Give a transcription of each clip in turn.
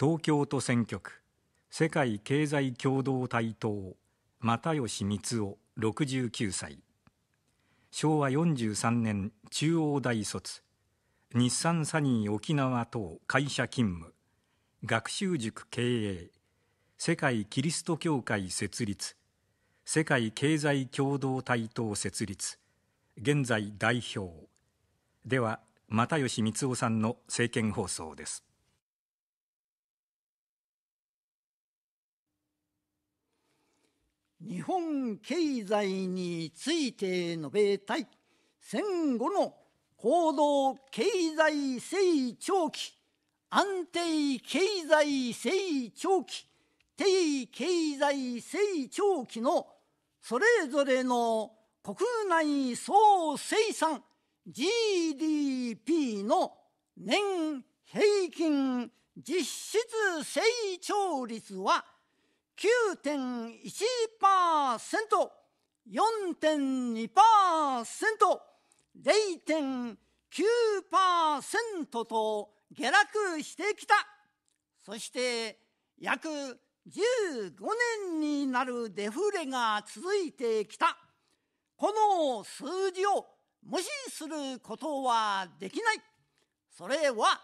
東京都選挙区世界経済共同体党又吉光雄69歳昭和43年中央大卒日産サニー沖縄等会社勤務学習塾経営世界キリスト教会設立世界経済共同体等設立現在代表では又吉光雄さんの政見放送です日本経済について述べたい戦後の行動経済成長期安定経済成長期低経済成長期のそれぞれの国内総生産 GDP の年平均実質成長率は 9.1%4.2%0.9% と下落してきたそして約15年になるデフレが続いてきたこの数字を無視することはできないそれは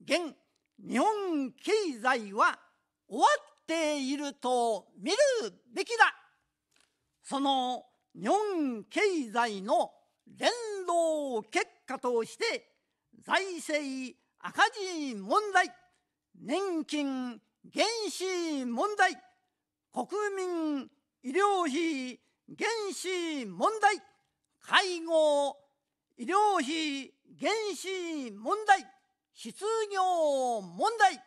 現日本経済は終わっていると見るべきだその日本経済の連動結果として財政赤字問題年金原資問題国民医療費原資問題介護医療費原資問題失業問題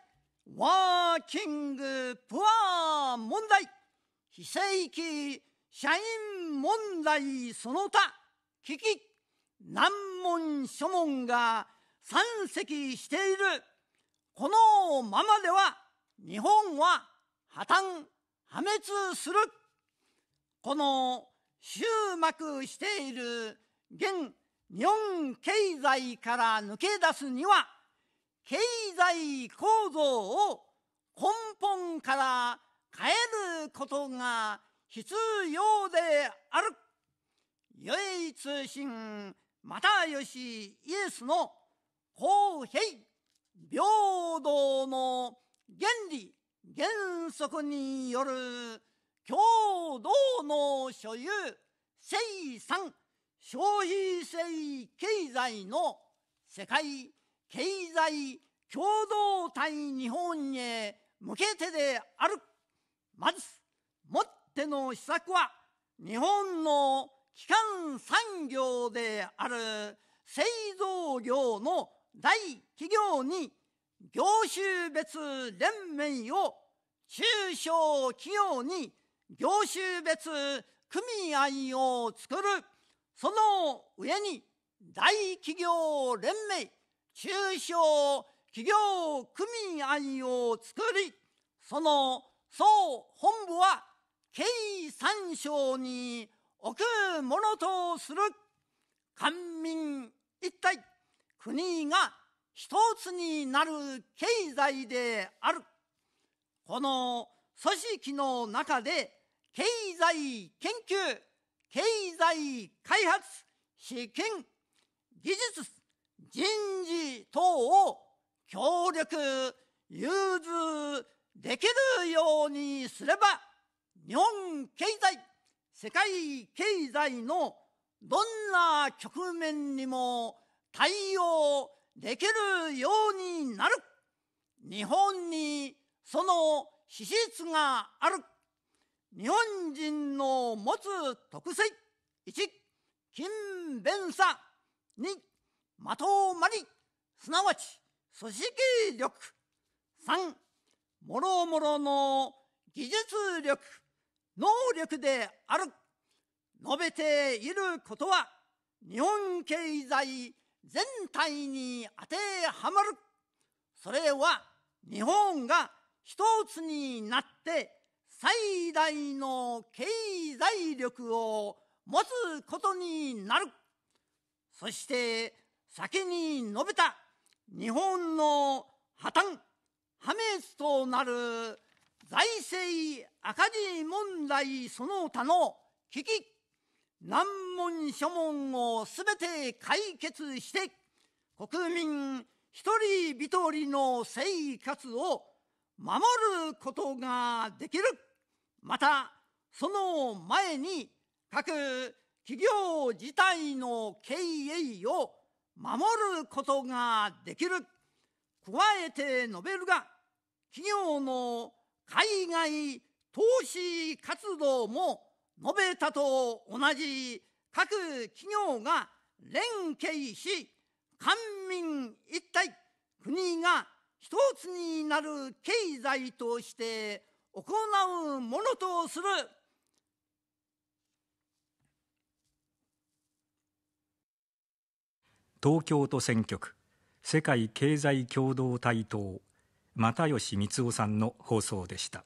ワーキングプア問題非正規社員問題その他危機難問諸問が山積しているこのままでは日本は破綻破滅するこの終幕している現日本経済から抜け出すには経済構造を根本から変えることが必要である唯一神又吉イエスの公平平等の原理原則による共同の所有生産消費性経済の世界経済共同体日本へ向けてであるまずもっての施策は日本の基幹産業である製造業の大企業に業種別連盟を中小企業に業種別組合を作るその上に大企業連盟中小企業組合を作り、その総本部は経産省に置くものとする官民一体国が一つになる経済である。この組織の中で経済研究、経済開発、試験、技術、人事等を協力融通できるようにすれば日本経済世界経済のどんな局面にも対応できるようになる日本にその資質がある日本人の持つ特性1勤勉さ2まとまり、すなわち組織力。三、もろもろの技術力、能力である。述べていることは、日本経済全体に当てはまる。それは、日本が一つになって最大の経済力を持つことになる。そして先に述べた日本の破綻破滅となる財政赤字問題その他の危機難問諸問をすべて解決して国民一人一人の生活を守ることができるまたその前に各企業自体の経営を守ることができる加えて述べるが企業の海外投資活動も述べたと同じ各企業が連携し官民一体国が一つになる経済として行うものとする東京都選挙区世界経済共同体党又吉光雄さんの放送でした。